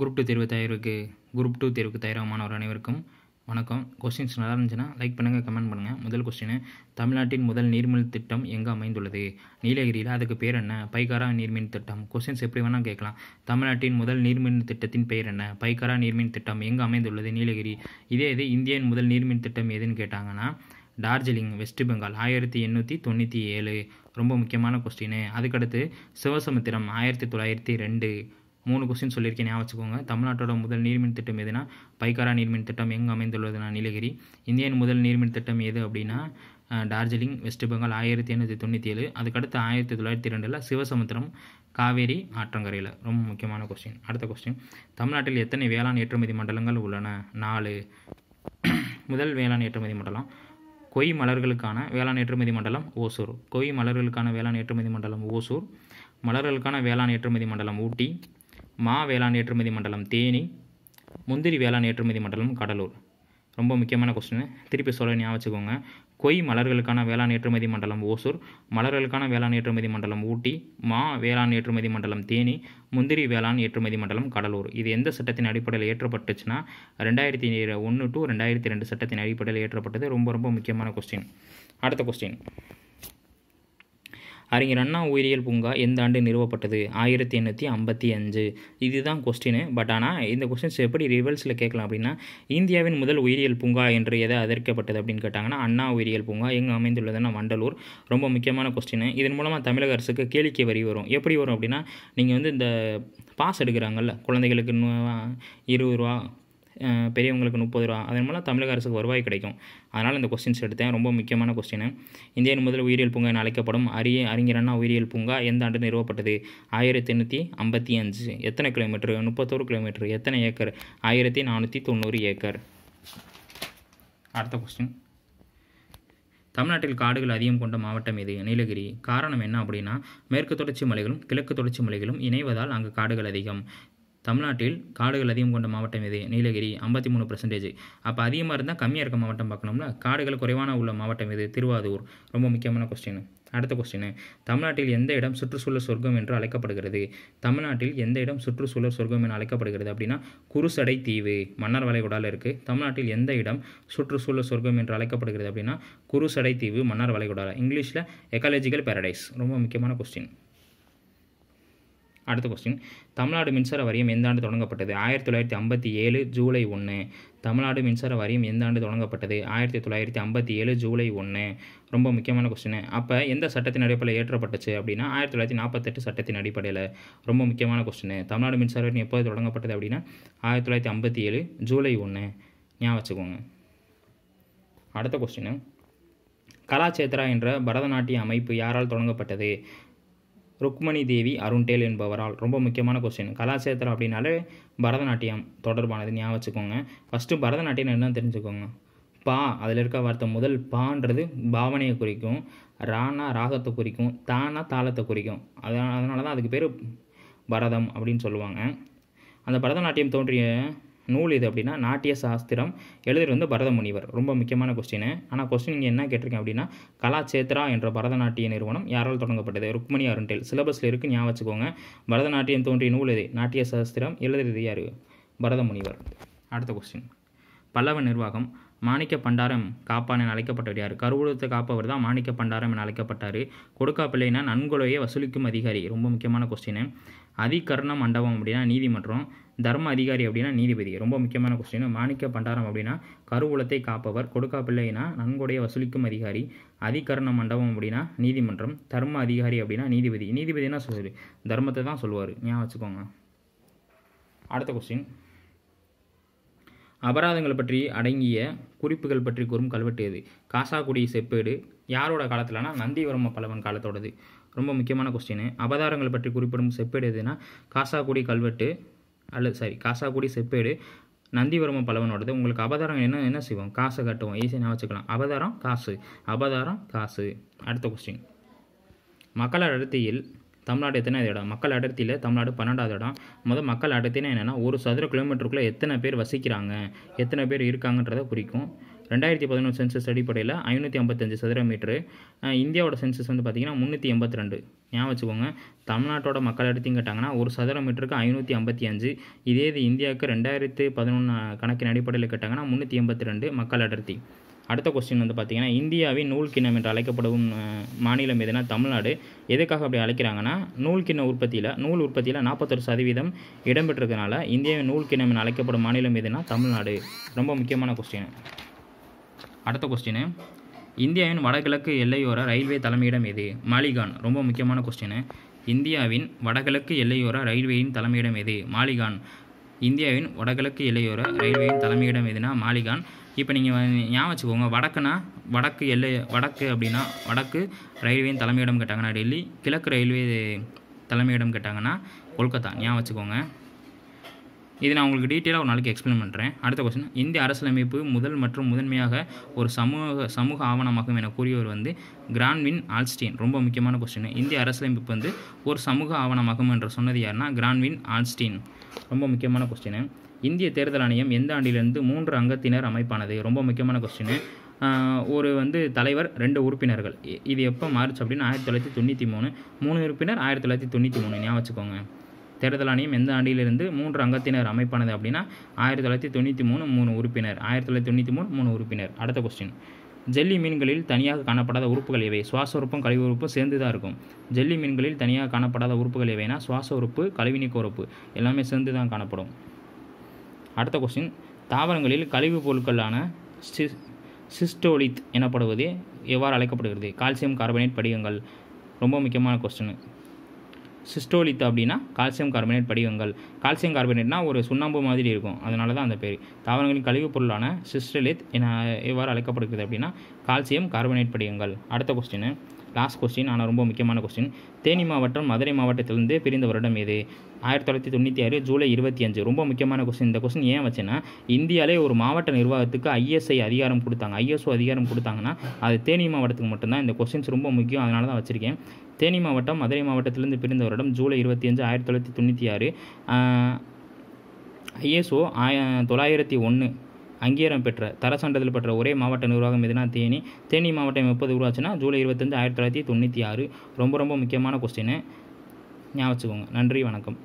group two தேர்வு தயாரிக்கு group two தேர்வுக்கு தயாராக மாணவர் அனைவருக்கும் வணக்கம் கொஸ்டின்ஸ் நல்லா இருந்துச்சுன்னா லைக் பண்ணுங்கள் கமெண்ட் பண்ணுங்கள் முதல் கொஸ்டின் தமிழ்நாட்டின் முதல் நீர்மின் திட்டம் எங்கே அமைந்துள்ளது நீலகிரியில் அதுக்கு பேர் என்ன பைகாரா நீர்மின் திட்டம் கொஸ்டின்ஸ் எப்படி வேணால் கேட்கலாம் தமிழ்நாட்டின் முதல் நீர்மின் திட்டத்தின் பெயர் என்ன பைகாரா நீர்மின் திட்டம் எங்கே அமைந்துள்ளது நீலகிரி இதே இது இந்தியன் முதல் நீர்மின் திட்டம் எதுன்னு கேட்டாங்கன்னா டார்ஜிலிங் வெஸ்ட் பெங்கால் ஆயிரத்தி எண்ணூற்றி தொண்ணூற்றி ஏழு ரொம்ப முக்கியமான கொஸ்டின் அதுக்கடுத்து சிவசமுத்திரம் ஆயிரத்தி தொள்ளாயிரத்தி ரெண்டு மூணு கொஸ்டின் சொல்லியிருக்கேன் ஞாபகம் வச்சுக்கோங்க தமிழ்நாட்டோட முதல் நீர்மின் திட்டம் எதுனா பைக்காரா நீர்மின் திட்டம் எங்கு அமைந்துள்ளதுனா நீலகிரி இந்தியன் முதல் நீர்மின் திட்டம் எது அப்படின்னா டார்ஜிலிங் வெஸ்ட் பெங்கால் ஆயிரத்தி எண்ணூற்றி தொண்ணூற்றி ஏழு அதுக்கடுத்து ஆயிரத்தி தொள்ளாயிரத்தி ரெண்டில் சிவசமுத்திரம் காவேரி ஆற்றங்கரையில் ரொம்ப முக்கியமான கொஸ்டின் அடுத்த கொஸ்டின் தமிழ்நாட்டில் எத்தனை வேளாண் ஏற்றுமதி மண்டலங்கள் உள்ளன நாலு முதல் வேளாண் ஏற்றுமதி மண்டலம் கொய் மலர்களுக்கான வேளாண் ஏற்றுமதி மண்டலம் ஓசூர் கொய் மலர்களுக்கான வேளாண் ஏற்றுமதி மண்டலம் ஓசூர் மலர்களுக்கான வேளாண் ஏற்றுமதி மண்டலம் ஊட்டி மா வேளாண் ஏற்றுமதி மண்டலம் தேனி முந்திரி வேளாண் ஏற்றுமதி மண்டலம் கடலூர் ரொம்ப முக்கியமான கொஸ்டின் திருப்பி சொல்ல ஞாபகம் வச்சுக்கோங்க கொய் மலர்களுக்கான வேளாண் ஏற்றுமதி மண்டலம் ஓசூர் மலர்களுக்கான வேளாண் ஏற்றுமதி மண்டலம் ஊட்டி மா வேளாண் ஏற்றுமதி மண்டலம் தேனி முந்திரி வேளாண் ஏற்றுமதி மண்டலம் கடலூர் இது எந்த சட்டத்தின் அடிப்படையில் ஏற்றப்பட்டுச்சுன்னா ரெண்டாயிரத்தி ஒன்று டு ரெண்டாயிரத்தி ரெண்டு சட்டத்தின் அடிப்படையில் ஏற்றப்பட்டது ரொம்ப ரொம்ப முக்கியமான கொஸ்டின் அடுத்த கொஸ்டின் அறிஞர் அண்ணா உயிரியல் பூங்கா எந்த ஆண்டு நிறுவப்பட்டது ஆயிரத்தி எண்ணூற்றி ஐம்பத்தி அஞ்சு இதுதான் கொஸ்டின் பட் ஆனால் இந்த கொஸ்டின்ஸ் எப்படி ரிவல்ஸில் கேட்கலாம் அப்படின்னா இந்தியாவின் முதல் உயிரியல் பூங்கா என்று எதை அதற்கப்பட்டது அப்படின்னு கேட்டாங்கன்னா அண்ணா உயிரியல் பூங்கா எங்கே அமைந்துள்ளதுன்னா மண்டலூர் ரொம்ப முக்கியமான கொஸ்டின் இதன் மூலமாக தமிழக அரசுக்கு கேளிக்கை வரி வரும் எப்படி வரும் அப்படின்னா நீங்கள் வந்து இந்த பாஸ் எடுக்கிறாங்கல்ல குழந்தைகளுக்கு இருபது ரூபா பெரியவங்களுக்கு முப்பது ரூபா அதன் மூலம் தமிழக அரசுக்கு வருவாய் கிடைக்கும் அதனால் இந்த கொஸ்டின்ஸ் எடுத்தேன் ரொம்ப முக்கியமான கொஸ்டின் இந்தியன் முதல் உயிரியல் பூங்கா என அழைக்கப்படும் அரிய அறிஞரண்ணா உயிரியல் பூங்கா எந்த ஆண்டு நிறுவப்பட்டது ஆயிரத்தி எண்ணூற்றி ஐம்பத்தி அஞ்சு எத்தனை கிலோமீட்டர் முப்பத்தோரு கிலோமீட்டர் எத்தனை ஏக்கர் ஆயிரத்தி நானூற்றி தொண்ணூறு ஏக்கர் அடுத்த கொஸ்டின் தமிழ்நாட்டில் காடுகள் அதிகம் கொண்ட மாவட்டம் இது நீலகிரி காரணம் என்ன அப்படின்னா மேற்கு தொடர்ச்சி மலைகளும் கிழக்கு தொடர்ச்சி மலைகளும் இணைவதால் அங்கு காடுகள் அதிகம் தமிழ்நாட்டில் காடுகள் அதிகம் கொண்ட மாவட்டம் எது நீலகிரி ஐம்பத்தி மூணு பர்சன்டேஜ் அப்போ அதிகமாக இருந்தால் கம்மியாக இருக்க மாவட்டம் பார்க்கணும்னா காடுகள் குறைவான உள்ள மாவட்டம் எது திருவாதூர் ரொம்ப முக்கியமான கொஸ்டின் அடுத்த கொஸ்டின் தமிழ்நாட்டில் எந்த இடம் சுற்றுச்சூழல் சொர்க்கம் என்று அழைக்கப்படுகிறது தமிழ்நாட்டில் எந்த இடம் சுற்றுச்சூழல் சொர்க்கம் என அழைக்கப்படுகிறது அப்படின்னா குருசடை தீவு மன்னார் வளைகுடாவில் இருக்குது தமிழ்நாட்டில் எந்த இடம் சுற்றுச்சூழல் சொர்க்கம் என்று அழைக்கப்படுகிறது அப்படின்னா குருசடை தீவு மன்னார் வளைகுடாவில் இங்கிலீஷில் எக்காலஜிக்கல் பேரடைஸ் ரொம்ப முக்கியமான கொஸ்டின் அடுத்த கொஸ்டின் தமிழ்நாடு மின்சார வாரியம் எந்த ஆண்டு தொடங்கப்பட்டது ஆயிரத்தி தொள்ளாயிரத்தி ஐம்பத்தி ஏழு ஜூலை ஒன்று தமிழ்நாடு மின்சார வாரியம் எந்த ஆண்டு தொடங்கப்பட்டது ஆயிரத்தி தொள்ளாயிரத்தி ஐம்பத்தி ஏழு ஜூலை ஒன்று ரொம்ப முக்கியமான கொஸ்டின் அப்போ எந்த சட்டத்தின் அடிப்படையில் ஏற்றப்பட்டுச்சு அப்படின்னா ஆயிரத்தி தொள்ளாயிரத்தி நாற்பத்தெட்டு சட்டத்தின் அடிப்படையில் ரொம்ப முக்கியமான கொஸ்டின் தமிழ்நாடு மின்சார வாரியம் எப்போது தொடங்கப்பட்டது அப்படின்னா ஆயிரத்தி தொள்ளாயிரத்தி ஐம்பத்தி ஏழு ஜூலை ஒன்று ஞாபகம் வச்சுக்கோங்க அடுத்த கொஸ்டின் கலாச்சேத்ரா என்ற பரதநாட்டிய அமைப்பு யாரால் தொடங்கப்பட்டது ருக்மணி தேவி அருண்டேல் என்பவரால் ரொம்ப முக்கியமான கொஸ்டின் கலாச்சேத்திரம் அப்படின்னாலே பரதநாட்டியம் தொடர்பானது ஞாபகம் வச்சுக்கோங்க ஃபஸ்ட்டு பரதநாட்டியம் என்ன தெரிஞ்சுக்கோங்க பா அதில் இருக்க வார்த்தை முதல் பான்றது பாவனையை குறிக்கும் ராணா ராகத்தை குறிக்கும் தானா தாளத்தை குறிக்கும் அதனால் அதனால தான் அதுக்கு பேர் பரதம் அப்படின்னு சொல்லுவாங்க அந்த பரதநாட்டியம் தோன்றிய நூல் இது அப்படின்னா நாட்டிய சாஸ்திரம் எழுதுறது வந்து பரதமுனிவர் ரொம்ப முக்கியமான கொஸ்டின் ஆனால் கொஸ்டின் இங்கே என்ன கேட்டிருக்கேன் அப்படின்னா கலாச்சேத்ரா என்ற பரதநாட்டிய நிறுவனம் யாரால் தொடங்கப்பட்டது ருக்மணி அருண்டேல் சிலபஸில் இருக்குது ஞாபகம் வச்சுக்கோங்க பரதநாட்டியம் தோன்றிய நூல் இது நாட்டிய சாஸ்திரம் எழுதுறது யார் பரதமுனிவர் அடுத்த கொஸ்டின் பல்லவ நிர்வாகம் மாணிக்க பண்டாரம் காப்பான் என அழைக்கப்பட்டவர் யார் கருவூலத்தை காப்பவர் தான் மாணிக்க பண்டாரம் என அழைக்கப்பட்டார் பிள்ளைனா நன்கொலையை வசூலிக்கும் அதிகாரி ரொம்ப முக்கியமான கொஸ்டின் அதிகரண மண்டபம் அப்படின்னா நீதிமன்றம் தர்ம அதிகாரி அப்படின்னா நீதிபதி ரொம்ப முக்கியமான கொஸ்டின் மாணிக்க பண்டாரம் அப்படின்னா கருவூலத்தை காப்பவர் கொடுக்கா பிள்ளைன்னா நன்கொடைய வசூலிக்கும் அதிகாரி அதிகரண மண்டபம் அப்படின்னா நீதிமன்றம் தர்ம அதிகாரி அப்படின்னா நீதிபதி நீதிபதி என்ன சொல்லு தர்மத்தை தான் சொல்லுவார் ஞாபகம் வச்சுக்கோங்க அடுத்த கொஸ்டின் அபராதங்கள் பற்றி அடங்கிய குறிப்புகள் பற்றி கூறும் கல்வெட்டு எது காசாக்குடி செப்பேடு யாரோட காலத்தில்னா நந்திவர்ம பலவன் காலத்தோடது ரொம்ப முக்கியமான கொஸ்டின் அபதாரங்கள் பற்றி குறிப்பிடும் செப்பேடு எதுனா காசாக்குடி கல்வெட்டு அல்லது சாரி காசாக்குடி செப்பேடு நந்திவர்ம பலவனோடது உங்களுக்கு அபதாரம் என்ன என்ன செய்வோம் காசை கட்டுவோம் ஈஸியாக நான் வச்சுக்கலாம் அபதாரம் காசு அபதாரம் காசு அடுத்த கொஸ்டின் மக்கள் அடர்த்தியில் தமிழ்நாடு எத்தனை இடம் மக்கள் அடர்த்தியில் தமிழ்நாடு பன்னெண்டாவது இடம் முதல் மக்கள் அடர்த்தினா என்னென்னா ஒரு சதுர கிலோமீட்டருக்குள்ளே எத்தனை பேர் வசிக்கிறாங்க எத்தனை பேர் இருக்காங்கன்றதை குறிக்கும் ரெண்டாயிரத்தி பதினொன்று சென்சஸ் அடிப்படையில் ஐநூற்றி ஐம்பத்தஞ்சு சதுர மீட்ரு இந்தியாவோட சென்சஸ் வந்து பார்த்திங்கன்னா முந்நூற்றி எண்பத்தி ரெண்டு ஞாபகம் வச்சுக்கோங்க தமிழ்நாட்டோட மக்கள் எடுத்தின்னு கேட்டாங்கன்னா ஒரு சதுர மீட்டருக்கு ஐநூற்றி ஐம்பத்தி அஞ்சு இதே இது இந்தியாவுக்கு ரெண்டாயிரத்து பதினொன்று கணக்கின் அடிப்படையில் கேட்டாங்கன்னா முந்நூற்றி எண்பத்தி ரெண்டு மக்கள் அடர்த்தி அடுத்த கொஸ்டின் வந்து பார்த்திங்கன்னா இந்தியாவின் நூல் கிண்ணம் என்று அழைக்கப்படும் மாநிலம் எதுனா தமிழ்நாடு எதுக்காக அப்படி அழைக்கிறாங்கன்னா நூல் கிண்ண உற்பத்தியில் நூல் உற்பத்தியில் நாற்பத்தொரு சதவீதம் இடம்பெற்றிருக்கனால இந்தியாவின் நூல் கிண்ணம் என்று அழைக்கப்படும் மாநிலம் எதுனா தமிழ்நாடு ரொம்ப முக்கியமான கொஸ்டின் அடுத்த கொஸ்டின் இந்தியாவின் வடகிழக்கு எல்லையோர ரயில்வே தலைமையிடம் எது மாலிகான் ரொம்ப முக்கியமான கொஸ்டின் இந்தியாவின் வடகிழக்கு எல்லையோர ரயில்வேயின் தலைமையிடம் எது மாலிகான் இந்தியாவின் வடகிழக்கு எல்லையோர ரயில்வேயின் தலைமையிடம் எதுனா மாலிகான் இப்போ நீங்கள் ஞாபகம் வச்சுக்கோங்க வடக்குனா வடக்கு எல்லை வடக்கு அப்படின்னா வடக்கு ரயில்வேயின் தலைமையிடம் கேட்டாங்கன்னா டெல்லி கிழக்கு ரயில்வே தலைமையிடம் கேட்டாங்கன்னா கொல்கத்தா ஞாபகம் வச்சுக்கோங்க இது நான் உங்களுக்கு டீட்டெயிலாக ஒரு நாளைக்கு எக்ஸ்பிளைன் பண்ணுறேன் அடுத்த கொஸ்டின் இந்திய அரசியலமைப்பு முதல் மற்றும் முதன்மையாக ஒரு சமூக சமூக ஆவணமாகும் என கூறியவர் வந்து கிரான்வின் ஆல்ஸ்டீன் ரொம்ப முக்கியமான கொஸ்டின் இந்திய அரசியலமைப்பு வந்து ஒரு சமூக ஆவணமாகும் என்று சொன்னது யாருன்னா கிரான்வின் ஆல்ஸ்டீன் ரொம்ப முக்கியமான கொஸ்டின் இந்திய தேர்தல் ஆணையம் எந்த ஆண்டிலிருந்து மூன்று அங்கத்தினர் அமைப்பானது ரொம்ப முக்கியமான கொஸ்டின் ஒரு வந்து தலைவர் ரெண்டு உறுப்பினர்கள் இது எப்போ மாறுச்சு அப்படின்னு ஆயிரத்தி தொள்ளாயிரத்தி தொண்ணூற்றி மூணு மூணு உறுப்பினர் ஆயிரத்தி தொள்ளாயிரத்தி தொண்ணூற்றி மூணு ஞாபகம் வச்சுக்கோங்க தேர்தல் ஆணையம் எந்த ஆண்டிலிருந்து மூன்று அங்கத்தினர் அமைப்பானது அப்படின்னா ஆயிரத்தி தொள்ளாயிரத்தி தொண்ணூற்றி மூணு மூணு உறுப்பினர் ஆயிரத்தி தொள்ளாயிரத்தி தொண்ணூற்றி மூணு மூணு உறுப்பினர் அடுத்த கொஸ்டின் ஜெல்லி மீன்களில் தனியாக காணப்படாத உறுப்புகள் எவை சுவாச உறுப்பும் கழிவு உறுப்பும் சேர்ந்து தான் இருக்கும் ஜெல்லி மீன்களில் தனியாக காணப்படாத உறுப்புகள் இவைனா சுவாச உறுப்பு கழிவுநீக்க உறுப்பு எல்லாமே சேர்ந்து தான் காணப்படும் அடுத்த கொஸ்டின் தாவரங்களில் கழிவுப் பொருட்களான சி சிஸ்டோலித் எனப்படுவது எவ்வாறு அழைக்கப்படுகிறது கால்சியம் கார்பனேட் படிகங்கள் ரொம்ப முக்கியமான கொஸ்டின் சிஸ்டோலித்து அப்படின்னா கால்சியம் கார்பனேட் படிவங்கள் கால்சியம் கார்பனேட்னா ஒரு சுண்ணாம்பு மாதிரி இருக்கும் அதனால தான் அந்த பேர் தாவரங்களின் கழிவுப் பொருளான சிஸ்டலித் என எவ்வாறு அழைக்கப்படுகிறது அப்படின்னா கால்சியம் கார்பனேட் படிவங்கள் அடுத்த கொஸ்டின் லாஸ்ட் கொஸ்டின் ஆனால் ரொம்ப முக்கியமான கொஸ்டின் தேனி மாவட்டம் மதுரை மாவட்டத்திலிருந்து பிரிந்த வருடம் எது ஆயிரத்தி தொள்ளாயிரத்தி தொண்ணூற்றி ஆறு ஜூலை இருபத்தி அஞ்சு ரொம்ப முக்கியமான கொஸ்டின் இந்த கொஸ்டின் ஏன் வச்சேன்னா இந்தியாவிலே ஒரு மாவட்ட நிர்வாகத்துக்கு ஐஎஸ்ஐ அதிகாரம் கொடுத்தாங்க ஐஎஸ்ஓ அதிகாரம் கொடுத்தாங்கன்னா அது தேனி மாவட்டத்துக்கு மட்டும்தான் இந்த கொஸ்டின்ஸ் ரொம்ப முக்கியம் அதனால தான் வச்சுருக்கேன் தேனி மாவட்டம் மதுரை மாவட்டத்திலிருந்து பிரிந்த வருடம் ஜூலை இருபத்தி அஞ்சு ஆயிரத்தி தொள்ளாயிரத்தி தொண்ணூற்றி ஆறு ஐஎஸ்ஓ ஆய தொள்ளாயிரத்தி ஒன்று அங்கீகாரம் பெற்ற தர சான்றிதழ் பெற்ற ஒரே மாவட்ட நிர்வாகம் எதுனா தேனி தேனி மாவட்டம் எப்போது உருவாச்சுன்னா ஜூலை இருபத்தஞ்சு ஆயிரத்தி தொள்ளாயிரத்தி தொண்ணூற்றி ஆறு ரொம்ப ரொம்ப முக்கியமான கொஸ்டின் ஞாபகம் நன்றி வணக்கம்